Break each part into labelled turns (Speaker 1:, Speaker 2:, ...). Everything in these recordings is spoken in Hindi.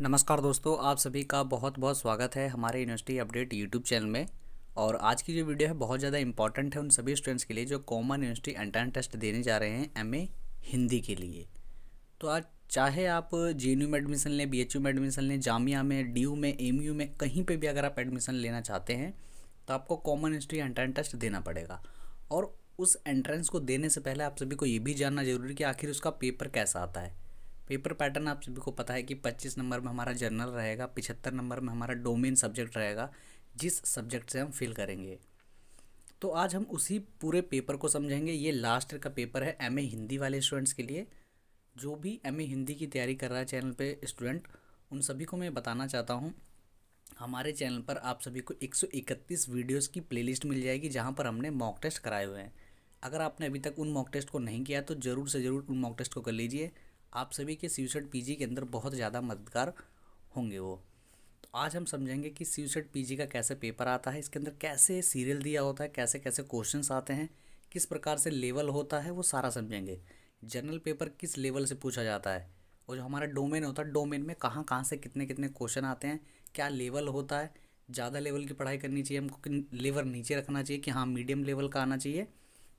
Speaker 1: नमस्कार दोस्तों आप सभी का बहुत बहुत स्वागत है हमारे यूनिवर्सिटी अपडेट यूट्यूब चैनल में और आज की जो वीडियो है बहुत ज़्यादा इंपॉर्टेंट है उन सभी स्टूडेंट्स के लिए जो कॉमन यूनिवर्सिटी एंट्रेंस टेस्ट देने जा रहे हैं एम हिंदी के लिए तो आज चाहे आप जे में एडमिशन लें बी में एडमिशन लें जामिया में डी में एम में कहीं पर भी अगर आप एडमिशन लेना चाहते हैं तो आपको कॉमन यूनिवर्सिटी एंट्रेंस टेस्ट देना पड़ेगा और उस एंट्रेंस को देने से पहले आप सभी को ये भी जानना जरूरी कि आखिर उसका पेपर कैसा आता है पेपर पैटर्न आप सभी को पता है कि 25 नंबर में हमारा जर्नल रहेगा 75 नंबर में हमारा डोमेन सब्जेक्ट रहेगा जिस सब्जेक्ट से हम फिल करेंगे तो आज हम उसी पूरे पेपर को समझेंगे ये लास्ट ईयर का पेपर है एम हिंदी वाले स्टूडेंट्स के लिए जो भी एम हिंदी की तैयारी कर रहा है चैनल पर स्टूडेंट उन सभी को मैं बताना चाहता हूँ हमारे चैनल पर आप सभी को 131 वीडियोस की प्लेलिस्ट मिल जाएगी जहाँ पर हमने मॉक टेस्ट कराए हुए हैं अगर आपने अभी तक उन मॉक टेस्ट को नहीं किया तो ज़रूर से ज़रूर उन मॉक टेस्ट को कर लीजिए आप सभी के सीसेट पीजी के अंदर बहुत ज़्यादा मददगार होंगे वो तो आज हम समझेंगे कि सीसेट पीजी का कैसे पेपर आता है इसके अंदर कैसे सीरियल दिया होता है कैसे कैसे क्वेश्चन आते हैं किस प्रकार से लेवल होता है वो सारा समझेंगे जनरल पेपर किस लेवल से पूछा जाता है और जो हमारा डोमेन होता है डोमेन में कहाँ कहाँ से कितने कितने क्वेश्चन आते हैं क्या लेवल होता है ज़्यादा लेवल की पढ़ाई करनी चाहिए हमको लेवल नीचे रखना चाहिए कि हाँ मीडियम लेवल का आना चाहिए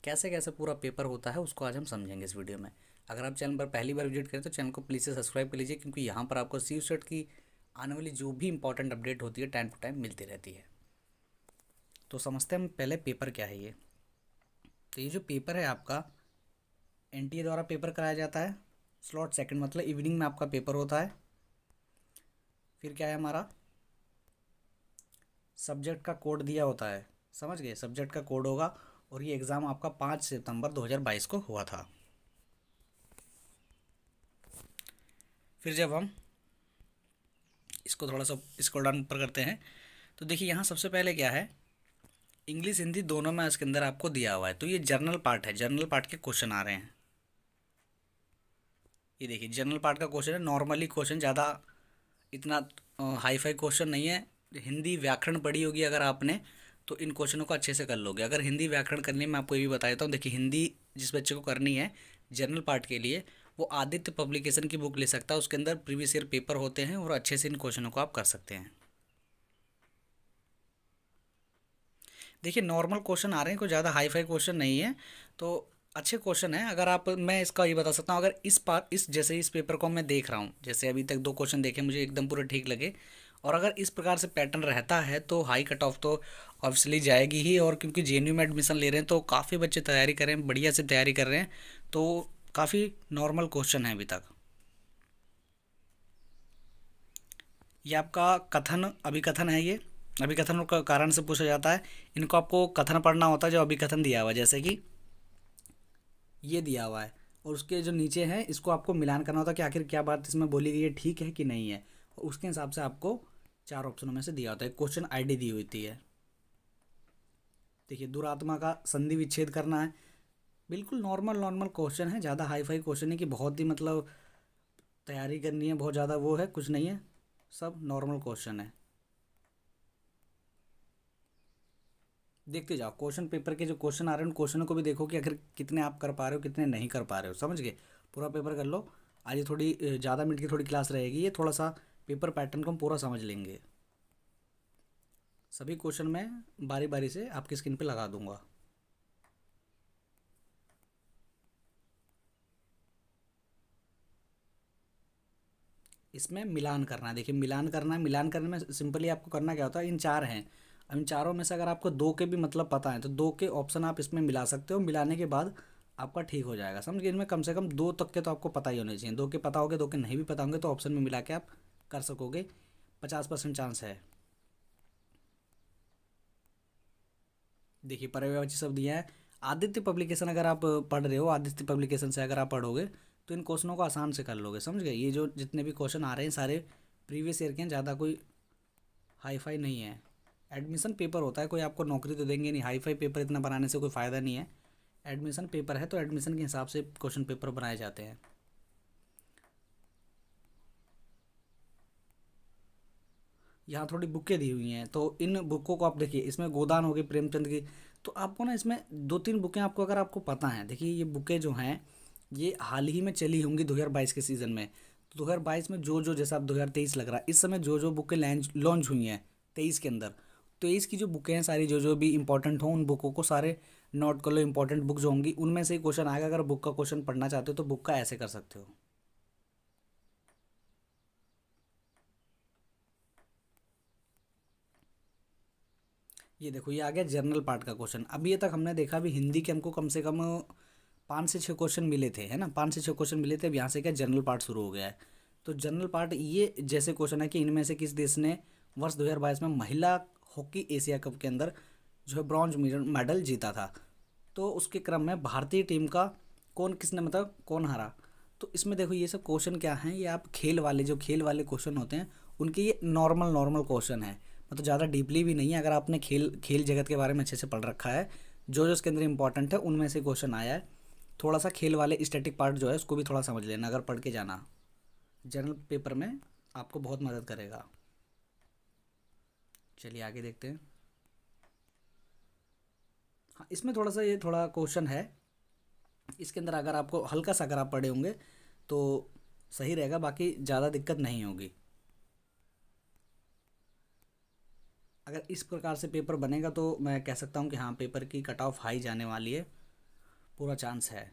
Speaker 1: कैसे कैसे पूरा पेपर होता है उसको आज हम समझेंगे इस वीडियो में अगर आप चैनल पर पहली बार विजिट करें तो चैनल को प्लीज़ से सब्सक्राइब कर लीजिए क्योंकि यहाँ पर आपको सी सेट की आने वाली जो भी इंपॉर्टेंट अपडेट होती है टाइम टू टाइम मिलती रहती है तो समझते हैं हम पहले पेपर क्या है ये तो ये जो पेपर है आपका एन द्वारा पेपर कराया जाता है स्लॉट सेकेंड मतलब इवनिंग में आपका पेपर होता है फिर क्या है हमारा सब्जेक्ट का कोड दिया होता है समझ गए सब्जेक्ट का कोड होगा और ये एग्ज़ाम आपका पाँच सितंबर 2022 को हुआ था फिर जब हम इसको थोड़ा सा इसको डाउन पर करते हैं तो देखिए यहाँ सबसे पहले क्या है इंग्लिश हिंदी दोनों में इसके अंदर आपको दिया हुआ है तो ये जर्नल पार्ट है जर्नल पार्ट के क्वेश्चन आ रहे हैं ये देखिए जर्नल पार्ट का क्वेश्चन है नॉर्मली क्वेश्चन ज़्यादा इतना हाई फाई क्वेश्चन नहीं है हिंदी व्याकरण पढ़ी होगी अगर आपने तो इन क्वेश्चनों को अच्छे से कर लोगे अगर हिंदी व्याकरण करने में आपको ये भी बता देता हूँ देखिए हिंदी जिस बच्चे को करनी है जनरल पार्ट के लिए वो आदित्य पब्लिकेशन की बुक ले सकता है उसके अंदर प्रीवियस ईयर पेपर होते हैं और अच्छे से इन क्वेश्चनों को आप कर सकते हैं देखिए नॉर्मल क्वेश्चन आ रहे हैं कोई ज़्यादा हाई फाई क्वेश्चन नहीं है तो अच्छे क्वेश्चन है अगर आप मैं इसका ये बता सकता हूँ अगर इस पार इस जैसे इस पेपर को मैं देख रहा हूँ जैसे अभी तक दो क्वेश्चन देखे मुझे एकदम पूरे ठीक लगे और अगर इस प्रकार से पैटर्न रहता है तो हाई कट ऑफ तो ऑब्वियसली जाएगी ही और क्योंकि जे में एडमिशन ले रहे हैं तो काफ़ी बच्चे तैयारी कर रहे हैं बढ़िया से तैयारी कर रहे हैं तो काफ़ी नॉर्मल क्वेश्चन है अभी तक ये आपका कथन अभिकथन है ये अभिकथन का कारण से पूछा जाता है इनको आपको कथन पढ़ना होता है जो अभिकथन दिया हुआ है जैसे कि ये दिया हुआ है और उसके जो नीचे है इसको आपको मिलान करना होता है कि आखिर क्या बात इसमें बोली गई है ठीक है कि नहीं है उसके हिसाब से आपको चार ऑप्शनों में से दिया होता है क्वेश्चन आईडी दी थी है देखिए दुरात्मा का संधि विच्छेद करना है बिल्कुल नॉर्मल नॉर्मल क्वेश्चन है ज़्यादा हाई फाई क्वेश्चन है कि बहुत ही मतलब तैयारी करनी है बहुत ज़्यादा वो है कुछ नहीं है सब नॉर्मल क्वेश्चन है देखते जाओ क्वेश्चन पेपर के जो क्वेश्चन आ रहे हैं उन क्वेश्चनों को भी देखो कि अगर कितने आप कर पा रहे हो कितने नहीं कर पा रहे हो समझ गए पूरा पेपर कर लो आज थोड़ी ज़्यादा मिनट की थोड़ी क्लास रहेगी ये थोड़ा सा पेपर पैटर्न को हम पूरा समझ लेंगे सभी क्वेश्चन मैं बारी बारी से आपकी स्क्रीन पे लगा दूंगा इसमें मिलान करना है देखिए मिलान करना है मिलान करने में सिंपली आपको करना क्या होता है इन चार हैं अब इन चारों में से अगर आपको दो के भी मतलब पता है तो दो के ऑप्शन आप इसमें मिला सकते हो मिलाने के बाद आपका ठीक हो जाएगा समझ इनमें कम से कम दो तक के तो आपको पता ही होने चाहिए दो के पता होगे दो के नहीं भी पता होंगे तो ऑप्शन में मिला के आप कर सकोगे पचास परसेंट चांस है देखिए पर्यवाची शब्द यह है आदित्य पब्लिकेशन अगर आप पढ़ रहे हो आदित्य पब्लिकेशन से अगर आप पढ़ोगे तो इन क्वेश्चनों को आसान से कर लोगे समझ गए ये जो जितने भी क्वेश्चन आ रहे हैं सारे प्रीवियस ईयर के हैं ज़्यादा कोई हाई फाई नहीं है एडमिशन पेपर होता है कोई आपको नौकरी तो देंगे नहीं हाई फाई पेपर इतना बनाने से कोई फ़ायदा नहीं है एडमिशन पेपर है तो एडमिशन के हिसाब से क्वेश्चन पेपर बनाए जाते हैं यहाँ थोड़ी बुकें दी हुई हैं तो इन बुकों को आप देखिए इसमें गोदान होगी प्रेमचंद की तो आपको ना इसमें दो तीन बुकें आपको अगर आपको पता हैं देखिए ये बुकें जो हैं ये हाल ही में चली होंगी 2022 के सीज़न में तो बाईस में जो जो जैसा हज़ार तेईस लग रहा है इस समय जो जो बुकें लॉन्च हुई हैं तेईस के अंदर तो तेईस की जो बुकें हैं सारी जो जो भी इंपॉर्टेंट हों उन बुकों को सारे नोट कर लो इंपॉर्टेंट बुक जो होंगी उनमें से क्वेश्चन आएगा अगर बुक का क्वेश्चन पढ़ना चाहते हो तो बुक का ऐसे कर सकते हो ये देखो ये आ गया जर्नल पार्ट का क्वेश्चन अभी ये तक हमने देखा भी हिंदी के हमको कम से कम पाँच से छः क्वेश्चन मिले थे है ना पाँच से छः क्वेश्चन मिले थे अब यहाँ से क्या जनरल पार्ट शुरू हो गया है तो जनरल पार्ट ये जैसे क्वेश्चन है कि इनमें से किस देश ने वर्ष 2022 में महिला हॉकी एशिया कप के अंदर जो है ब्रॉन्ज मेडल जीता था तो उसके क्रम में भारतीय टीम का कौन किसने मतलब कौन हारा तो इसमें देखो ये सब क्वेश्चन क्या हैं ये आप खेल वाले जो खेल वाले क्वेश्चन होते हैं उनके ये नॉर्मल नॉर्मल क्वेश्चन है मतलब ज़्यादा डीपली भी नहीं है अगर आपने खेल खेल जगत के बारे में अच्छे से पढ़ रखा है जो जो उसके अंदर इंपॉर्टेंट है उनमें से क्वेश्चन आया है थोड़ा सा खेल वाले स्टैटिक पार्ट जो है उसको भी थोड़ा समझ लेना अगर पढ़ के जाना जनरल पेपर में आपको बहुत मदद करेगा चलिए आगे देखते हैं हाँ इसमें थोड़ा सा ये थोड़ा क्वेश्चन है इसके अंदर अगर आपको हल्का सा अगर आप पढ़े होंगे तो सही रहेगा बाकी ज़्यादा दिक्कत नहीं होगी अगर इस प्रकार से पेपर बनेगा तो मैं कह सकता हूँ कि हाँ पेपर की कट ऑफ हाई जाने वाली है पूरा चांस है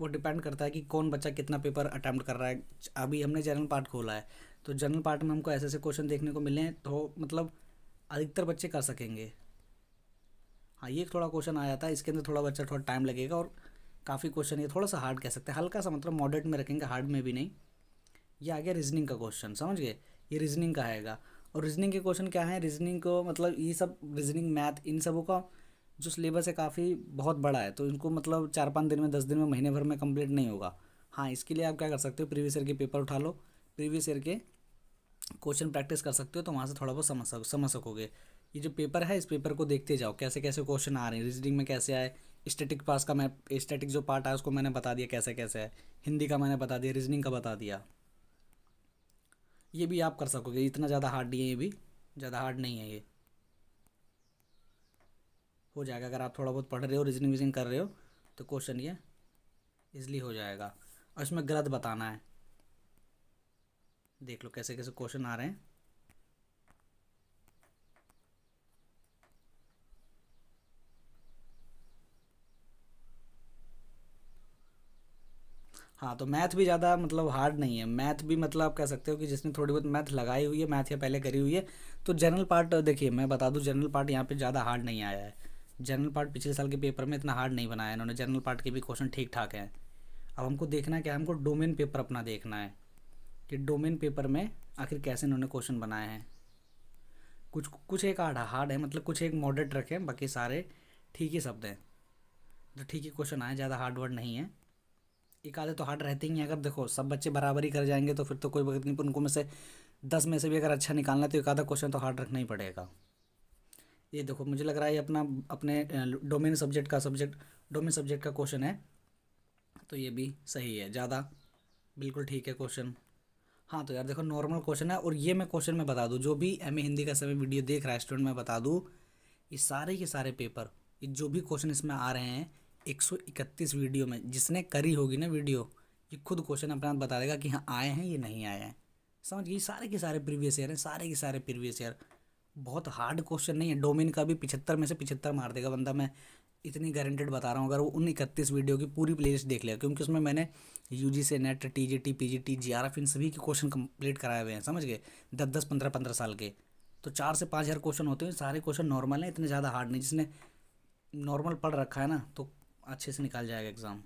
Speaker 1: वो डिपेंड करता है कि कौन बच्चा कितना पेपर अटैम्प्ट कर रहा है अभी हमने जनरल पार्ट खोला है तो जनरल पार्ट में हमको ऐसे ऐसे क्वेश्चन देखने को मिले हैं तो मतलब अधिकतर बच्चे कर सकेंगे हाँ ये थोड़ा क्वेश्चन आ जाता है इसके अंदर थोड़ा बच्चा थोड़ा टाइम लगेगा और काफ़ी क्वेश्चन ये थोड़ा सा हार्ड कह सकते हैं हल्का सा मतलब मॉडरेट में रखेंगे हार्ड में भी नहीं ये आ गया रीजनिंग का क्वेश्चन समझ गए ये रीजनिंग का आएगा और रीजनिंग के क्वेश्चन क्या है रीजनिंग को मतलब ये सब रीजनिंग मैथ इन सबों का जो सिलेबस है काफ़ी बहुत बड़ा है तो इनको मतलब चार पाँच दिन में दस दिन में महीने भर में कंप्लीट नहीं होगा हाँ इसके लिए आप क्या कर सकते हो प्रीवियस ईयर के पेपर उठा लो प्रीवियस ईयर के क्वेश्चन प्रैक्टिस कर सकते हो तो वहाँ से थोड़ा बहुत समझ समझ सकोगे ये जो पेपर है इस पेपर को देखते जाओ कैसे कैसे क्वेश्चन आ रहे हैं रीजनिंग में कैसे आए स्टेटिक पास का मैं स्टैटिक जो पार्ट आया उसको मैंने बता दिया कैसे कैसे है हिंदी का मैंने बता दिया रीजनिंग का बता दिया ये भी आप कर सकोगे इतना ज़्यादा हार्ड नहीं है ये भी ज़्यादा हार्ड नहीं है ये हो जाएगा अगर आप थोड़ा बहुत पढ़ रहे हो रीजनिंग वीजनिंग कर रहे हो तो क्वेश्चन ये इजली हो जाएगा और इसमें गलत बताना है देख लो कैसे कैसे क्वेश्चन आ रहे हैं हाँ तो मैथ भी ज़्यादा मतलब हार्ड नहीं है मैथ भी मतलब आप कह सकते हो कि जिसने थोड़ी बहुत मैथ लगाई हुई है मैथ या पहले करी हुई है तो जनरल पार्ट देखिए मैं बता दूँ जनरल पार्ट यहाँ पे ज़्यादा हार्ड नहीं आया है जनरल पार्ट पिछले साल के पेपर में इतना हार्ड नहीं बनाया इन्होंने जनरल पार्ट के भी क्वेश्चन ठीक ठाक हैं अब हमको देखना क्या है हमको डोमेन पेपर अपना देखना है कि डोमेन पेपर में आखिर कैसे इन्होंने क्वेश्चन बनाए हैं कुछ कुछ एक हार्ड हार्ड है मतलब कुछ एक मॉडरेट रखें बाकी सारे ठीक ही शब्द हैं तो ठीक ही क्वेश्चन आए ज़्यादा हार्ड वर्ड नहीं है एक आधे तो हार्ड रहते ही हैं अगर देखो सब बच्चे बराबर ही कर जाएंगे तो फिर तो कोई बात नहीं पर उनको में से दस में से भी अगर अच्छा निकालना है तो एक आधा क्वेश्चन तो हार्ड रखना ही पड़ेगा ये देखो मुझे लग रहा है ये अपना अपने डोमेन सब्जेक्ट का सब्जेक्ट डोमेन सब्जेक्ट का क्वेश्चन है तो ये भी सही है ज़्यादा बिल्कुल ठीक है क्वेश्चन हाँ तो यार देखो नॉर्मल क्वेश्चन है और ये मैं क्वेश्चन में बता दूँ जो भी एम हिंदी का समय वीडियो देख रहा है स्टूडेंट मैं बता दूँ ये सारे के सारे पेपर ये जो भी क्वेश्चन इसमें आ रहे हैं 131 वीडियो में जिसने करी होगी ना वीडियो ये खुद क्वेश्चन अपने आप बता देगा कि हाँ आए हैं ये नहीं आए हैं समझ गए सारे के सारे प्रीवियस ईयर हैं सारे के सारे प्रीवियस ईयर बहुत हार्ड क्वेश्चन नहीं है डोमिन का भी पिछहत्तर में से पिछहत्तर मार देगा बंदा मैं इतनी गारंटेड बता रहा हूँ अगर वो उन इकतीस वीडियो की पूरी प्ले देख लिया क्योंकि उसमें मैंने यू जी से NET T G T P G T J R F इन सभी के क्वेश्चन कंप्लीट कराए हुए हैं समझ गए दस दस पंद्रह पंद्रह साल के तो चार से पाँच हज़ार क्वेश्चन होते हैं सारे क्वेश्चन नॉर्मल हैं इतने ज़्यादा हार्ड नहीं जिसने नॉर्मल पढ़ रखा है ना तो अच्छे से निकाल जाएगा एग्ज़ाम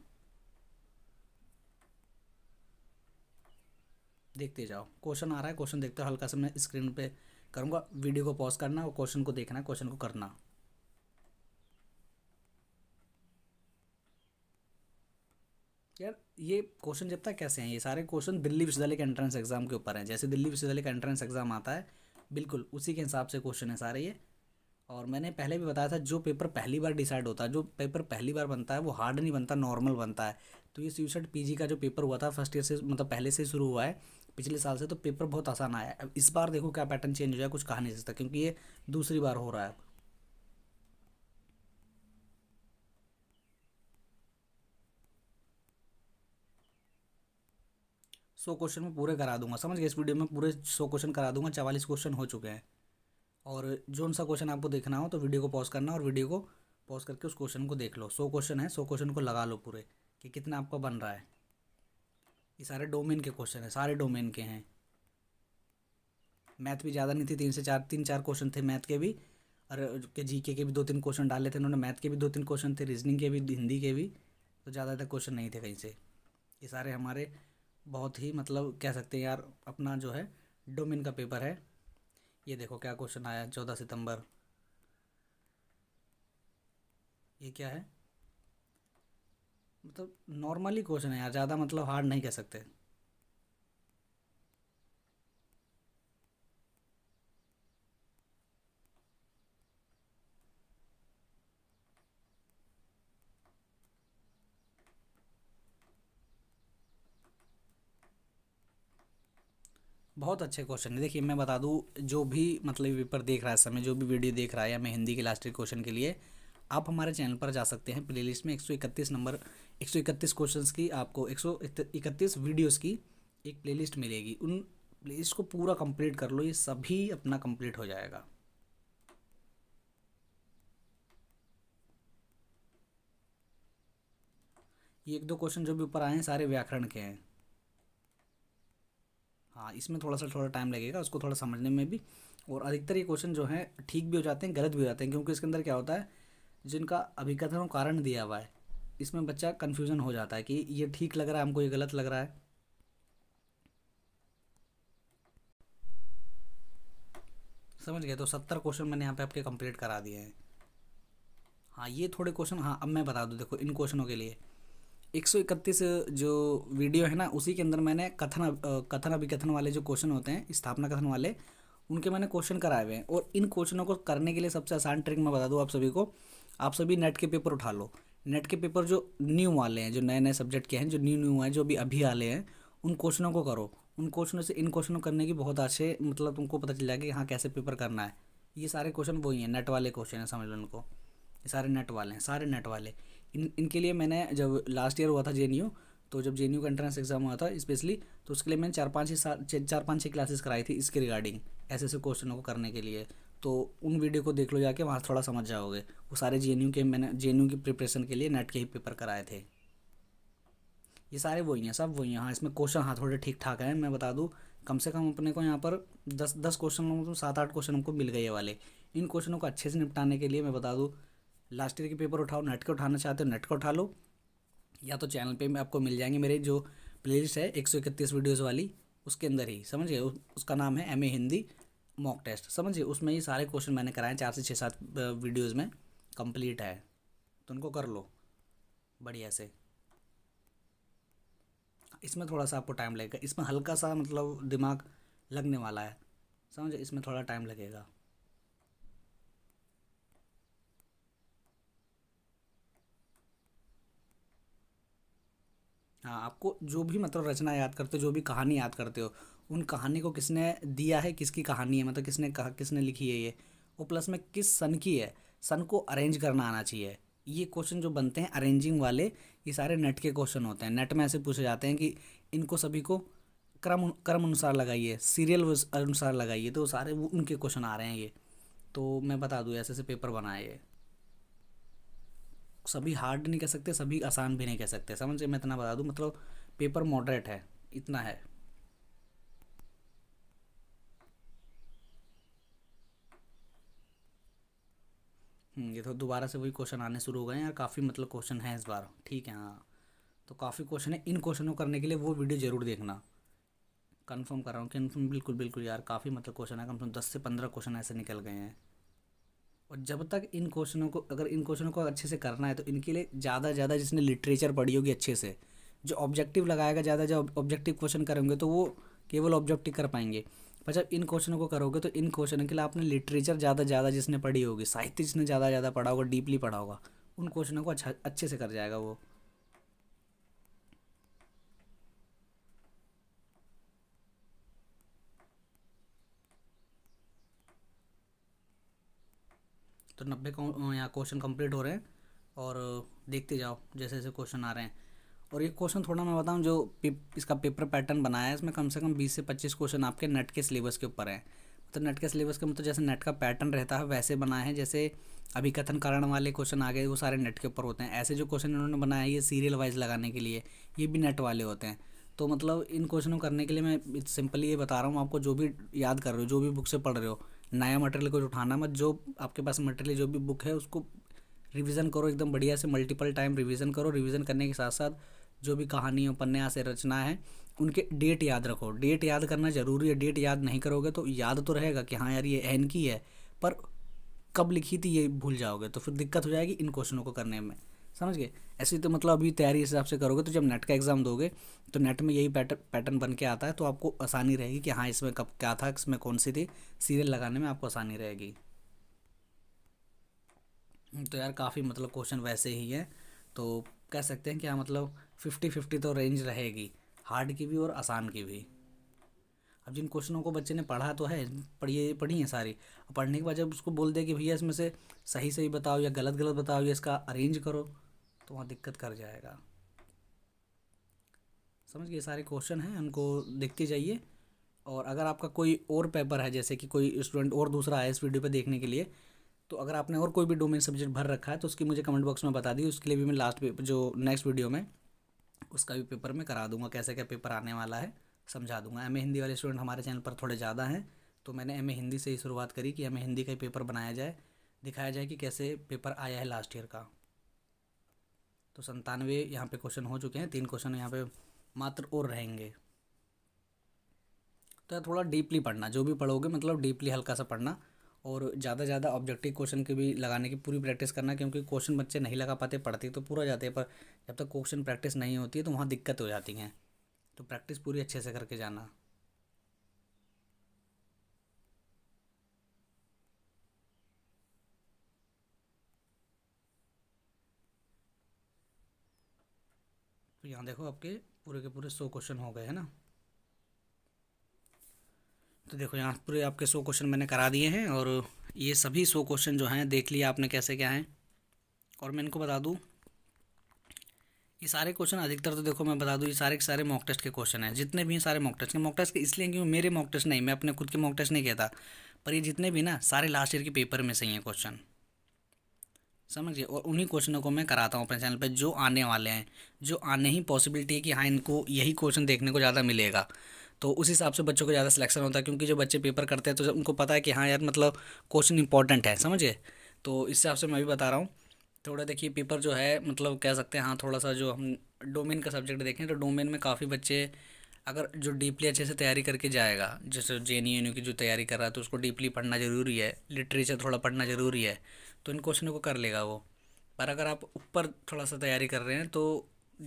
Speaker 1: देखते जाओ क्वेश्चन आ रहा है क्वेश्चन देखते हो हल्का सा मैं स्क्रीन पे करूँगा वीडियो को पॉज करना और क्वेश्चन को देखना क्वेश्चन को करना यार ये क्वेश्चन जब तक कैसे हैं ये सारे क्वेश्चन दिल्ली विश्वविद्यालय के एंट्रेंस एग्जाम के ऊपर हैं जैसे दिल्ली विश्वविद्यालय का एंट्रेंस एग्जाम आता है बिल्कुल उसी के हिसाब से क्वेश्चन है सारे ये और मैंने पहले भी बताया था जो पेपर पहली बार डिसाइड होता है जो पेपर पहली बार बनता है वो हार्ड नहीं बनता नॉर्मल बनता है तो ये सी पीजी का जो पेपर हुआ था फर्स्ट ईयर से मतलब पहले से शुरू हुआ है पिछले साल से तो पेपर बहुत आसान आया अब इस बार देखो क्या पैटर्न चेंज हो जाए कुछ कहा नहीं सकता क्योंकि ये दूसरी बार हो रहा है सौ क्वेश्चन में पूरे करा दूंगा समझ गए इस वीडियो में पूरे सौ क्वेश्चन करा दूंगा चवालीस क्वेश्चन हो चुके हैं और जो सा क्वेश्चन आपको देखना हो तो वीडियो को पॉज करना और वीडियो को पॉज करके उस क्वेश्चन को देख लो सौ क्वेश्चन है सौ क्वेश्चन को लगा लो पूरे कि कितना आपका बन रहा है ये सारे डोमेन के क्वेश्चन है सारे डोमेन के हैं मैथ भी ज़्यादा नहीं थी तीन से चार तीन चार क्वेश्चन थे मैथ के भी और के जी के भी दो तीन क्वेश्चन डाले थे उन्होंने मैथ के भी दो तीन क्वेश्चन थे रीजनिंग के भी हिंदी के भी तो ज़्यादातर क्वेश्चन नहीं थे कहीं से ये सारे हमारे बहुत ही मतलब कह सकते हैं यार अपना जो है डोमेन का पेपर है ये देखो क्या क्वेश्चन आया चौदह सितंबर ये क्या है मतलब नॉर्मली क्वेश्चन है यार ज़्यादा मतलब हार्ड नहीं कह सकते बहुत अच्छे क्वेश्चन है देखिए मैं बता दूँ जो भी मतलब पेपर देख रहा है समय जो भी वीडियो देख रहा है या मैं हिंदी के लास्ट क्वेश्चन के लिए आप हमारे चैनल पर जा सकते हैं प्लेलिस्ट में 131 नंबर एक सौ इकतीस क्वेश्चन की आपको एक सौ इकतीस वीडियोज़ की एक प्लेलिस्ट मिलेगी उन प्लेलिस्ट को पूरा कंप्लीट कर लो ये सभी अपना कंप्लीट हो जाएगा ये एक दो क्वेश्चन जो भी ऊपर आए हैं सारे व्याकरण के हैं हाँ इसमें थोड़ा सा थोड़ा टाइम लगेगा उसको थोड़ा समझने में भी और अधिकतर ये क्वेश्चन जो है ठीक भी हो जाते हैं गलत भी हो जाते हैं क्योंकि इसके अंदर क्या होता है जिनका अभिकथन कारण दिया हुआ है इसमें बच्चा कन्फ्यूज़न हो जाता है कि ये ठीक लग रहा है हमको ये गलत लग रहा है समझ गए तो सत्तर क्वेश्चन मैंने यहाँ पे आपके कंप्लीट करा दिए हैं हाँ ये थोड़े क्वेश्चन हाँ अब मैं बता दूँ देखो इन क्वेश्चनों के लिए एक सौ इकतीस जो वीडियो है ना उसी के अंदर मैंने कथन कथन अभिकथन वाले जो क्वेश्चन होते हैं स्थापना कथन वाले उनके मैंने क्वेश्चन कराए हुए हैं और इन क्वेश्चनों को करने के लिए सबसे आसान ट्रिक मैं बता दूँ आप सभी को आप सभी नेट के पेपर उठा लो नेट के पेपर जो न्यू वाले हैं जो नए नए सब्जेक्ट के हैं जो न्यू न्यू हैं जो अभी अभी आले हैं उन क्वेश्चनों को करो उन क्वेश्चनों से इन क्वेश्चनों करने की बहुत अच्छे मतलब तुमको पता चल जाएगा कि हाँ कैसे पेपर करना है ये सारे क्वेश्चन वही हैं नेट वाले क्वेश्चन हैं समझ लो उनको ये सारे नेट वाले हैं सारे नेट वाले इन इनके लिए मैंने जब लास्ट ईयर हुआ था जे तो जब जे का एंट्रेंस एग्जाम हुआ था स्पेशली तो उसके लिए मैंने चार पाँच ही चार पाँच छः क्लासेस कराई थी इसके रिगार्डिंग ऐसे ऐसे क्वेश्चनों को करने के लिए तो उन वीडियो को देख लो जाके वहाँ थोड़ा समझ जाओगे वो सारे जे के मैंने जे की प्रिपरेशन के लिए नेट के ही पेपर कराए थे ये सारे वही हैं सब वही हैं हाँ इसमें क्वेश्चन हाँ थोड़े ठीक ठाक हैं मैं बता दूँ कम से कम अपने को यहाँ पर दस दस क्वेश्चन मतलब सात आठ क्वेश्चन हमको मिल गए वाले इन क्वेश्चनों को अच्छे से निपटाने के लिए मैं बता दूँ लास्ट ईयर के पेपर उठाओ नेट के उठाना चाहते हो नेट का उठा लो या तो चैनल पर आपको मिल जाएंगे मेरे जो प्ले है एक सौ इकतीस वीडियोज़ वाली उसके अंदर ही समझ गए उसका नाम है M A Hindi mock test समझिए उसमें ही सारे क्वेश्चन मैंने कराए चार से छः सात वीडियोज़ में कंप्लीट है तो उनको कर लो बढ़िया से इसमें थोड़ा सा आपको टाइम लगेगा इसमें हल्का सा मतलब दिमाग लगने वाला है समझो इसमें थोड़ा टाइम लगेगा हाँ आपको जो भी मतलब रचना याद करते हो जो भी कहानी याद करते हो उन कहानी को किसने दिया है किसकी कहानी है मतलब किसने कहा किसने लिखी है ये और प्लस में किस सन की है सन को अरेंज करना आना चाहिए ये क्वेश्चन जो बनते हैं अरेंजिंग वाले ये सारे नेट के क्वेश्चन होते हैं नेट में ऐसे पूछे जाते हैं कि इनको सभी को क्रम क्रम अनुसार लगाइए सीरियल अनुसार लगाइए तो सारे वो उनके क्वेश्चन आ रहे हैं ये तो मैं बता दूँ ऐसे ऐसे पेपर बनाए ये सभी हार्ड नहीं कह सकते सभी आसान भी नहीं कह सकते समझ मैं इतना बता दूँ मतलब पेपर मॉडरेट है इतना है हम्म, ये तो दोबारा से वही क्वेश्चन आने शुरू हो गए हैं यार काफ़ी मतलब क्वेश्चन हैं इस बार ठीक है हाँ तो काफ़ी क्वेश्चन है इन क्वेश्चनों करने के लिए वो वीडियो ज़रूर देखना कंफर्म कर रहा हूँ कन्फर्म बिल्कुल बिल्कुल यार काफ़ी मतलब क्वेश्चन है कम से कम दस से पंद्रह क्वेश्चन ऐसे निकल गए हैं और जब तक इन क्वेश्चनों को अगर इन क्वेश्चनों को अच्छे से करना है तो इनके लिए ज़्यादा ज़्यादा जिसने लिटरेचर पढ़ी होगी अच्छे से जो ऑब्जेक्टिव लगाएगा ज़्यादा जब ऑब्जेक्टिव क्वेश्चन करेंगे तो वो केवल ऑब्जेक्टिव कर पाएंगे जब इन क्वेश्चनों को करोगे तो इन क्वेश्चनों के लिए आपने लिटरेचर ज़्यादा ज़्यादा जिसने पढ़ी होगी साहित्य जिसने ज़्यादा ज़्यादा पढ़ा होगा डीपली पढ़ा होगा उन क्वेश्चनों को अच्छा अच्छे से कर जाएगा वो तो नब्बे यहाँ क्वेश्चन कंप्लीट हो रहे हैं और देखते जाओ जैसे जैसे क्वेश्चन आ रहे हैं और ये क्वेश्चन थोड़ा मैं बताऊँ जो पे, इसका पेपर पैटर्न बनाया है इसमें कम से कम बीस से पच्चीस क्वेश्चन आपके नेट के सिलेबस के ऊपर हैं मतलब तो नेट के सिलेबस के मतलब जैसे नेट का पैटर्न रहता है वैसे बनाए हैं जैसे अभी कथन कारण वाले क्वेश्चन आ गए वो सारे नेट के ऊपर होते हैं ऐसे जो क्वेश्चन इन्होंने बनाया हैं ये सीरियल वाइज लगाने के लिए ये भी नेट वाले होते हैं तो मतलब इन क्वेश्चनों को करने के लिए मैं सिंपली ये बता रहा हूँ आपको जो भी याद कर रहे हो जो भी बुक से पढ़ रहे हो नया मटेरियल कुछ उठाना मत जो आपके पास मटेरियल जो भी बुक है उसको रिवीजन करो एकदम बढ़िया से मल्टीपल टाइम रिवीजन करो रिवीजन करने के साथ साथ जो भी कहानी उपन्यास है रचना है उनके डेट याद रखो डेट याद करना ज़रूरी है डेट याद नहीं करोगे तो याद तो रहेगा कि हाँ यार ये एन की है पर कब लिखी थी ये भूल जाओगे तो फिर दिक्कत हो जाएगी इन क्वेश्चनों को करने में समझ गए ऐसे तो मतलब अभी तैयारी हिसाब से करोगे तो जब नेट का एग्ज़ाम दोगे तो नेट में यही पैटर्न पैटर्न बन के आता है तो आपको आसानी रहेगी कि हाँ इसमें कब क्या था इसमें कौन सी थी सीरियल लगाने में आपको आसानी रहेगी तो यार काफ़ी मतलब क्वेश्चन वैसे ही हैं तो कह सकते हैं कि हाँ मतलब फिफ्टी फिफ्टी तो रेंज रहेगी हार्ड की भी और आसान की भी अब जिन क्वेश्चनों को बच्चे ने पढ़ा तो है पढ़िए पढ़ी हैं सारी और पढ़ने के बाद जब उसको बोल दे कि भैया इसमें से सही सही बताओ या गलत गलत बताओ या इसका अरेंज करो तो वहाँ दिक्कत कर जाएगा समझ गए सारे क्वेश्चन हैं उनको देखते जाइए और अगर आपका कोई और पेपर है जैसे कि कोई स्टूडेंट और दूसरा आया इस वीडियो पर देखने के लिए तो अगर आपने और कोई भी डोमेन सब्जेक्ट भर रखा है तो उसकी मुझे कमेंट बॉक्स में बता दी उसके लिए भी मैं लास्ट पेपर जो नेक्स्ट वीडियो में उसका भी पेपर मैं करा दूंगा कैसे क्या पेपर आने वाला है समझा दूंगा एम हिंदी वाले स्टूडेंट हमारे चैनल पर थोड़े ज़्यादा हैं तो मैंने एम हिंदी से ही शुरुआत करी कि एम हिंदी का पेपर बनाया जाए दिखाया जाए कि कैसे पेपर आया है लास्ट ईयर का तो संतानवे यहाँ पे क्वेश्चन हो चुके हैं तीन क्वेश्चन यहाँ पे मात्र और रहेंगे तो थोड़ा डीपली पढ़ना जो भी पढ़ोगे मतलब डीपली हल्का सा पढ़ना और ज़्यादा ज़्यादा ऑब्जेक्टिव क्वेश्चन के भी लगाने की पूरी प्रैक्टिस करना क्योंकि क्वेश्चन बच्चे नहीं लगा पाते पढ़ते तो पूरा जाते हैं पर जब तक क्वेश्चन प्रैक्टिस नहीं होती है तो वहाँ दिक्कत हो जाती हैं तो प्रैक्टिस पूरी अच्छे से करके जाना तो यहाँ देखो आपके पूरे के पूरे सौ क्वेश्चन हो गए हैं ना तो देखो यहाँ पूरे आपके सौ क्वेश्चन मैंने करा दिए हैं और ये सभी सौ क्वेश्चन जो हैं देख लिया आपने कैसे क्या हैं और मैं इनको बता दूँ ये सारे क्वेश्चन अधिकतर तो देखो मैं बता दूँ ये सारे के सारे मॉक टेस्ट के क्वेश्चन हैं जितने भी हैं सारे मॉक टेस्ट के मॉक टेस्ट के इसलिए क्यों मेरे मॉक टेस्ट नहीं मैं अपने खुद के मॉक टेस्ट नहीं कहता पर ये जितने भी ना सारे लास्ट ईयर के पेपर में से ही हैं क्वेश्चन समझिए और उन्हीं क्वेश्चनों को मैं कराता हूँ अपने चैनल पर जो आने वाले हैं जो आने ही पॉसिबिलिटी है कि हाँ इनको यही क्वेश्चन देखने को ज़्यादा मिलेगा तो उस हिसाब से बच्चों का ज़्यादा सिलेक्शन होता है क्योंकि जो बच्चे पेपर करते हैं तो उनको पता है कि हाँ यार मतलब क्वेश्चन इंपॉर्टेंट है समझे तो इस हिसाब से मैं भी बता रहा हूँ थोड़ा देखिए पेपर जो है मतलब कह सकते हैं हाँ थोड़ा सा जो हम डोमेन का सब्जेक्ट देखें तो डोमेन में काफ़ी बच्चे अगर जो डीपली अच्छे से तैयारी करके जाएगा जैसे जे एन e की जो तैयारी कर रहा है तो उसको डीपली पढ़ना ज़रूरी है लिटरेचर थोड़ा पढ़ना ज़रूरी है तो इन क्वेश्चनों को कर लेगा वो पर अगर आप ऊपर थोड़ा सा तैयारी कर रहे हैं तो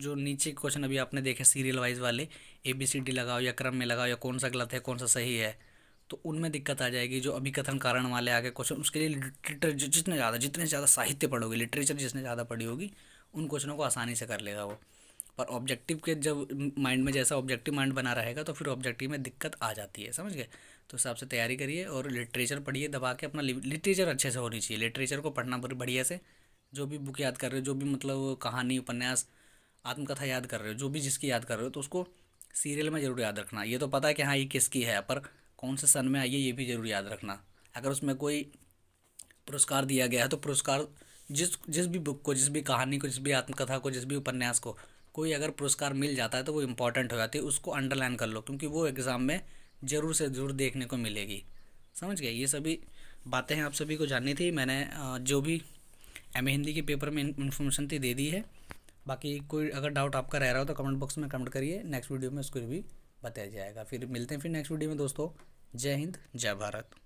Speaker 1: जो नीचे क्वेश्चन अभी आपने देखे सीरियल वाइज वाले ए बी सी डी लगाओ या क्रम में लगाओ या कौन सा गलत है कौन सा सही है तो उनमें दिक्कत आ जाएगी जो अभी कथन कारण वाले आगे क्वेश्चन उसके लिए लिटरेचर जितने ज़्यादा जितने ज़्यादा साहित्य पढ़ोगे लिटरेचर जिसने ज़्यादा पढ़ी होगी उन क्वेश्चनों को आसानी से कर लेगा वो पर ऑब्जेक्टिव के जब माइंड में जैसा ऑब्जेक्टिव माइंड बना रहेगा तो फिर ऑब्जेक्टिव में दिक्कत आ जाती है समझ गए तो हिसाब से तैयारी करिए और लिटरेचर पढ़िए दबा के अपना लिटरेचर अच्छे से होनी चाहिए लिटरेचर को पढ़ना बढ़िया से जो भी बुक याद कर रहे हो जो भी मतलब कहानी उपन्यास आत्मकथा याद कर रहे हो जो भी जिसकी याद कर रहे हो तो उसको सीरियल में ज़रूर याद रखना ये तो पता है कि हाँ ये किसकी है पर कौन से सन में आई है ये भी ज़रूर याद रखना अगर उसमें कोई पुरस्कार दिया गया है तो पुरस्कार जिस जिस भी बुक को जिस भी कहानी को जिस भी आत्मकथा को जिस भी उपन्यास को कोई अगर पुरस्कार मिल जाता है तो वो इम्पॉर्टेंट हो जाती है उसको अंडरलाइन कर लो क्योंकि वो एग्ज़ाम में ज़रूर से ज़रूर देखने को मिलेगी समझ गए ये सभी बातें हैं आप सभी को जाननी थी मैंने जो भी एम हिंदी के पेपर में इन्फॉर्मेशन थी दे दी है बाकी कोई अगर डाउट आपका रह रहा हो तो कमेंट बॉक्स में कमेंट करिए नेक्स्ट वीडियो में उसको भी बताया जाएगा फिर मिलते हैं फिर नेक्स्ट वीडियो में दोस्तों जय हिंद जय भारत